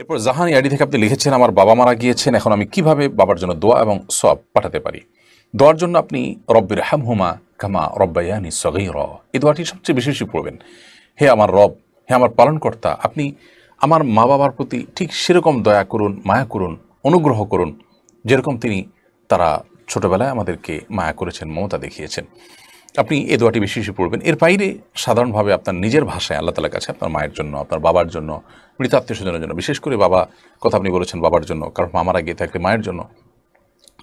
এরপর জাহান ইয়াডি থেকে আপনি লিখেছেন আমার বাবা মারা গিয়েছেন এখন আমি কিভাবে বাবার জন্য দোয়া এবং সব পাঠাতে পারি দোয়ার জন্য আপনি রব্বির হাম হুমা কামা রব্বায়ানি সগেই র এই দোয়াটি সবচেয়ে বেশি বেশি পড়বেন হে আমার রব হে আমার পালনকর্তা আপনি আমার মা বাবার প্রতি ঠিক সেরকম দয়া করুন মায়া করুন অনুগ্রহ করুন যেরকম তিনি তারা ছোটবেলায় আমাদেরকে মায়া করেছেন মমতা দেখিয়েছেন আপনি এ দোয়াটি বেশি বেশি পড়বেন এর বাইরে সাধারণভাবে আপনার নিজের ভাষায় আল্লাহ তালার কাছে আপনার মায়ের জন্য আপনার বাবার জন্য মৃত আত্মীয় স্বজনের জন্য বিশেষ করে বাবা কথা আপনি বলেছেন বাবার জন্য কারণ মামারা গিয়ে থাকলে মায়ের জন্য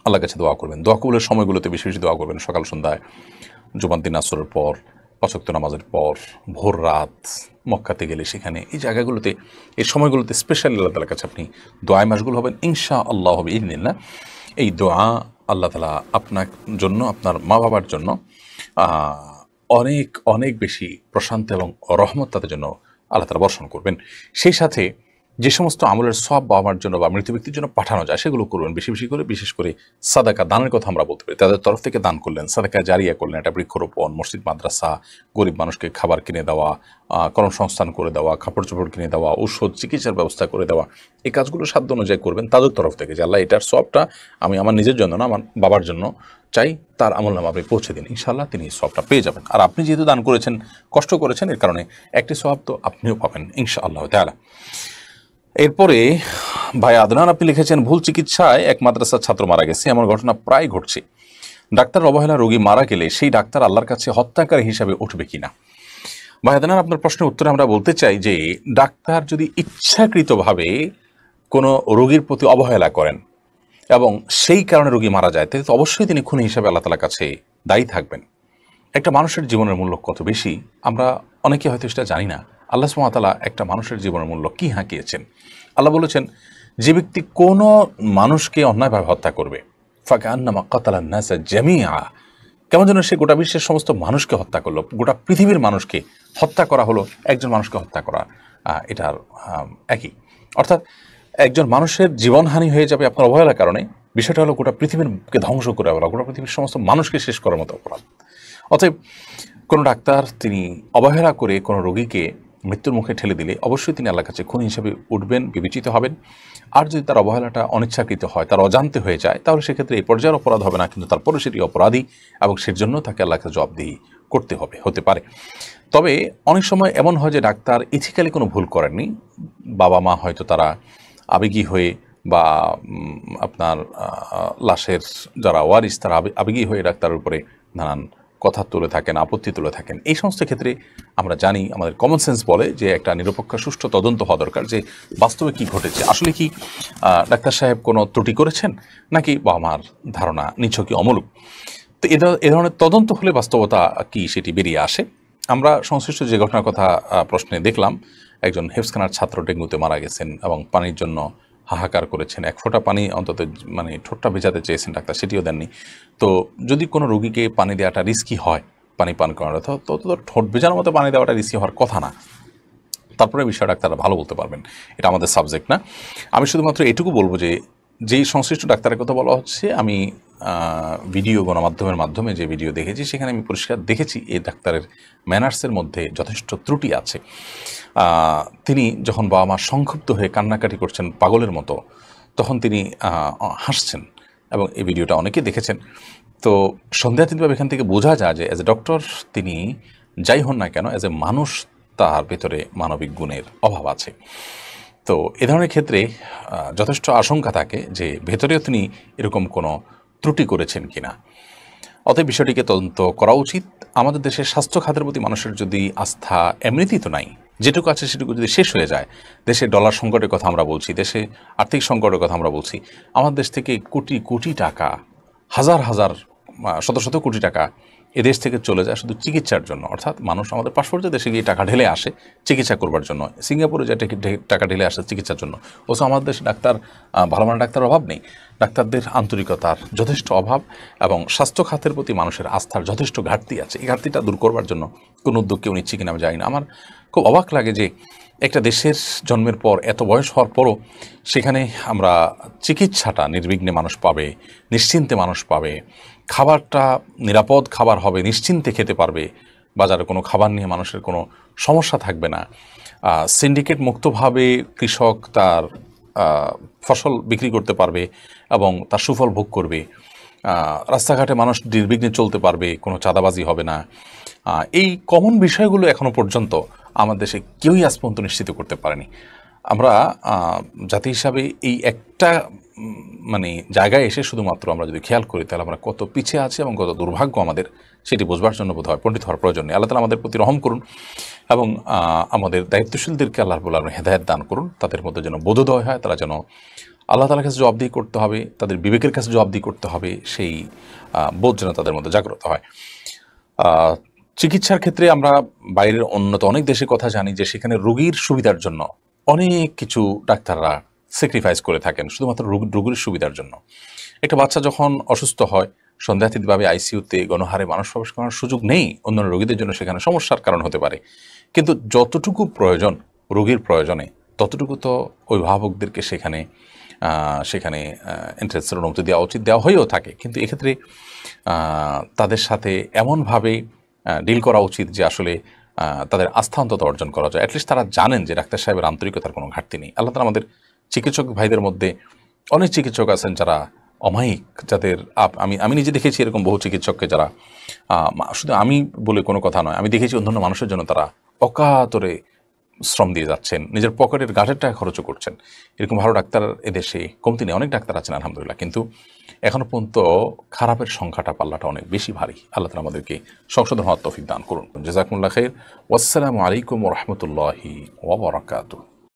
আল্লাহ কাছে দোয়া করবেন দোয়া কবুলের সময়গুলোতে বেশি বেশি দোয়া করবেন সকাল সন্ধ্যায় জুমান দিন আসরের পর অশক্ত নামাজের পর ভোর রাত মক্কাতে গেলে সেখানে এই জায়গাগুলোতে এই সময়গুলোতে স্পেশালি আল্লাহ তালার কাছে আপনি দোয়ায় মাসগুলো হবেন ইনশা আল্লাহ হবে ইদিনিল্লা এই দোয়া আল্লাহ তালা আপনার জন্য আপনার মা বাবার জন্য অনেক অনেক বেশি প্রশান্ত এবং রহমত তাদের জন্য আল্লাহ তারা বর্ষণ করবেন সেই সাথে যে সমস্ত আমলের সব বাবার জন্য বা মৃত ব্যক্তির জন্য পাঠানো যায় সেগুলো করবেন বেশি বেশি করে বিশেষ করে সাদাকা দানের কথা আমরা বলতে পারি তাদের তরফ থেকে দান করলেন সাদাকা জারিয়া করলেন এটা বৃক্ষরোপণ মসজিদ মাদ্রাসা গরিব মানুষকে খাবার কিনে দেওয়া কর্মসংস্থান করে দেওয়া কাপড় চোপড় কিনে দেওয়া ঔষধ চিকিৎসার ব্যবস্থা করে দেওয়া এই কাজগুলো সাধ্য অনুযায়ী করবেন তাদের তরফ থেকে যে আল্লাহ এটার সবটা আমি আমার নিজের জন্য না আমার বাবার জন্য চাই তার আমল নাম আপনি পৌঁছে দিন ইনশাল্লাহ তিনি সবটা পেয়ে যাবেন আর আপনি যেহেতু দান করেছেন কষ্ট করেছেন এর কারণে একটি সব তো আপনিও পাবেন ইনশাআল্লাহ তাহলে এরপরে ভাই আদনান আপনি লিখেছেন ভুল চিকিৎসায় এক মাদ্রাসার ছাত্র মারা গেছে এমন ঘটনা প্রায় ঘটছে ডাক্তার অবহেলা রোগী মারা গেলে সেই ডাক্তার আল্লাহর কাছে হত্যাকারী হিসাবে উঠবে কিনা ভাই আদনান আপনার প্রশ্নের উত্তরে আমরা বলতে চাই যে ডাক্তার যদি ইচ্ছাকৃতভাবে কোনো রোগীর প্রতি অবহেলা করেন এবং সেই কারণে রোগী মারা যায় তাহলে তো অবশ্যই তিনি খুনি হিসাবে আল্লাহ তালার কাছে দায়ী থাকবেন একটা মানুষের জীবনের মূল্য কত বেশি আমরা অনেকে হয়তো সেটা জানি না আল্লাহ সুমাতালা একটা মানুষের জীবনের মূল্য কি হাঁকিয়েছেন আল্লাহ বলেছেন যে ব্যক্তি কোনো মানুষকে অন্যায়ভাবে হত্যা করবে ফাঁকে আন্নামা কাতালান্নাসা জামিয়া কেমন যেন সে গোটা বিশ্বের সমস্ত মানুষকে হত্যা করলো গোটা পৃথিবীর মানুষকে হত্যা করা হলো একজন মানুষকে হত্যা করা এটার একই অর্থাৎ একজন মানুষের জীবনহানি হয়ে যাবে আপনার অবহেলার কারণে বিষয়টা হলো গোটা পৃথিবীরকে ধ্বংস করে বলা গোটা পৃথিবীর সমস্ত মানুষকে শেষ করার মতো অপরাধ অতএব কোনো ডাক্তার তিনি অবহেলা করে কোনো রোগীকে মৃত্যুর মুখে ঠেলে দিলে অবশ্যই তিনি আল্লাহ কাছে খুন হিসেবে উঠবেন বিবেচিত হবেন আর যদি তার অবহেলাটা অনিচ্ছাকৃত হয় তার অজান্তে হয়ে যায় তাহলে সেক্ষেত্রে এই পর্যায়ের অপরাধ হবে না কিন্তু তারপরে সেটি অপরাধী এবং সেজন্য তাকে আল্লাহকে জবাবদিহি করতে হবে হতে পারে তবে অনেক সময় এমন হয় যে ডাক্তার ইথিক্যালি কোনো ভুল করেননি বাবা মা হয়তো তারা আবেগী হয়ে বা আপনার লাশের যারা ওয়ারিস তারা আবেগী হয়ে ডাক্তারের উপরে নানান কথা তুলে থাকেন আপত্তি তুলে থাকেন এই সমস্ত ক্ষেত্রে আমরা জানি আমাদের কমন সেন্স বলে যে একটা নিরপেক্ষ সুষ্ঠু তদন্ত হওয়া দরকার যে বাস্তবে কি ঘটেছে আসলে কি ডাক্তার সাহেব কোনো ত্রুটি করেছেন নাকি বা আমার ধারণা নিছকই অমলুক তো এ ধরনের তদন্ত হলে বাস্তবতা কি সেটি বেরিয়ে আসে আমরা সংশ্লিষ্ট যে ঘটনার কথা প্রশ্নে দেখলাম একজন হেফসখানার ছাত্র ডেঙ্গুতে মারা গেছেন এবং পানির জন্য হাহাকার করেছেন এক ফোঁটা পানি অন্তত মানে ঠোঁটটা ভেজাতে চেয়েছেন ডাক্তার সেটিও দেননি তো যদি কোনো রোগীকে পানি দেওয়াটা রিস্কি হয় পানি পান করার তো তো ঠোঁট ভেজানোর মতো পানি দেওয়াটা রিস্কি হওয়ার কথা না তারপরে বিষয়টা ডাক্তাররা ভালো বলতে পারবেন এটা আমাদের সাবজেক্ট না আমি শুধুমাত্র এটুকু বলবো যে যেই সংশ্লিষ্ট ডাক্তারের কথা বলা হচ্ছে আমি ভিডিও গণমাধ্যমের মাধ্যমে যে ভিডিও দেখেছি সেখানে আমি পরিষ্কার দেখেছি এই ডাক্তারের ম্যানার্সের মধ্যে যথেষ্ট ত্রুটি আছে তিনি যখন বাবা মা সংক্ষুব্ধ হয়ে কান্নাকাটি করছেন পাগলের মতো তখন তিনি হাসছেন এবং এই ভিডিওটা অনেকে দেখেছেন তো সন্দেহাতীতভাবে এখান থেকে বোঝা যায় যে অ্যাজ এ ডক্টর তিনি যাই হন না কেন অ্যাজ এ মানুষ তার ভেতরে মানবিক গুণের অভাব আছে তো এ ধরনের ক্ষেত্রে যথেষ্ট আশঙ্কা থাকে যে ভেতরেও তিনি এরকম কোনো ত্রুটি করেছেন কিনা অতএব বিষয়টিকে তদন্ত করা উচিত আমাদের দেশের স্বাস্থ্য খাতের প্রতি মানুষের যদি আস্থা এমনিতেই তো নাই যেটুকু আছে সেটুকু যদি শেষ হয়ে যায় দেশে ডলার সংকটের কথা আমরা বলছি দেশে আর্থিক সংকটের কথা আমরা বলছি আমাদের দেশ থেকে কোটি কোটি টাকা হাজার হাজার শত শত কোটি টাকা এদেশ থেকে চলে যায় শুধু চিকিৎসার জন্য অর্থাৎ মানুষ আমাদের পার্শ্ববর্তী দেশে গিয়ে টাকা ঢেলে আসে চিকিৎসা করবার জন্য সিঙ্গাপুরে যে টাকা ঢেলে আসে চিকিৎসার জন্য ওসব আমাদের দেশে ডাক্তার ভালো মানের ডাক্তার অভাব নেই ডাক্তারদের আন্তরিকতার যথেষ্ট অভাব এবং স্বাস্থ্য খাতের প্রতি মানুষের আস্থার যথেষ্ট ঘাটতি আছে এই ঘাটতিটা দূর করবার জন্য কোনো উদ্যোগকে উনি নিচ্ছে কিনা আমি জানি না আমার খুব অবাক লাগে যে একটা দেশের জন্মের পর এত বয়স হওয়ার পরও সেখানে আমরা চিকিৎসাটা নির্বিঘ্নে মানুষ পাবে নিশ্চিন্তে মানুষ পাবে খাবারটা নিরাপদ খাবার হবে নিশ্চিন্তে খেতে পারবে বাজারে কোনো খাবার নিয়ে মানুষের কোনো সমস্যা থাকবে না সিন্ডিকেট মুক্তভাবে কৃষক তার ফসল বিক্রি করতে পারবে এবং তার সুফল ভোগ করবে রাস্তাঘাটে মানুষ নির্বিঘ্নে চলতে পারবে কোনো চাঁদাবাজি হবে না এই কমন বিষয়গুলো এখনও পর্যন্ত আমাদের দেশে কেউই আজ পর্যন্ত নিশ্চিত করতে পারেনি আমরা জাতি হিসাবে এই একটা মানে জায়গায় এসে শুধুমাত্র আমরা যদি খেয়াল করি তাহলে আমরা কত পিছিয়ে আছি এবং কত দুর্ভাগ্য আমাদের সেটি বোঝবার জন্য বোধ হয় পণ্ডিত হওয়ার প্রয়োজন নেই আল্লাহ তালা আমাদের প্রতি রহম করুন এবং আমাদের দায়িত্বশীলদেরকে আল্লাহর বলে আপনি হেদায়ত দান করুন তাদের মধ্যে যেন বোধোদয় হয় তারা যেন আল্লাহ তালার কাছে জবাবদিহি করতে হবে তাদের বিবেকের কাছে জবাবদিহি করতে হবে সেই বোধ যেন তাদের মধ্যে জাগ্রত হয় চিকিৎসার ক্ষেত্রে আমরা বাইরের অন্যত অনেক দেশে কথা জানি যে সেখানে রোগীর সুবিধার জন্য অনেক কিছু ডাক্তাররা স্যাক্রিফাইস করে থাকেন শুধুমাত্র রোগের সুবিধার জন্য একটা বাচ্চা যখন অসুস্থ হয় সন্দেহাতীতভাবে আইসিউতে গণহারে মানুষ প্রবেশ করার সুযোগ নেই অন্যান্য রোগীদের জন্য সেখানে সমস্যার কারণ হতে পারে কিন্তু যতটুকু প্রয়োজন রোগীর প্রয়োজনে ততটুকু তো অভিভাবকদেরকে সেখানে সেখানে এন্ট্রেন্সের অনুমতি দেওয়া উচিত দেওয়া হয়েও থাকে কিন্তু এক্ষেত্রে তাদের সাথে এমনভাবে ডিল করা উচিত যে আসলে তাদের আস্থা অন্তত অর্জন করা যায় অ্যাটলিস্ট তারা জানেন যে ডাক্তার সাহেবের আন্তরিকতার কোনো ঘাটতি নেই আল্লাহ তারা আমাদের চিকিৎসক ভাইদের মধ্যে অনেক চিকিৎসক আছেন যারা অমায়িক যাদের আপ আমি আমি নিজে দেখেছি এরকম বহু চিকিৎসককে যারা শুধু আমি বলে কোনো কথা নয় আমি দেখেছি অন্যান্য মানুষের জন্য তারা অকাতরে শ্রম দিয়ে যাচ্ছেন নিজের পকেটের গাঠের টাকা খরচও করছেন এরকম ভালো ডাক্তার এদেশে কমতি নেই অনেক ডাক্তার আছেন আলহামদুলিল্লাহ কিন্তু এখনও পর্যন্ত খারাপের সংখ্যাটা পাল্লাটা অনেক বেশি ভারী আল্লাহ তালা আমাদেরকে সংশোধন হওয়ার তফিক দান করুন জেজাকুল্লাহ খের ওয়াসালামু আলাইকুম রহমতুল্লাহি ওবরাকাতু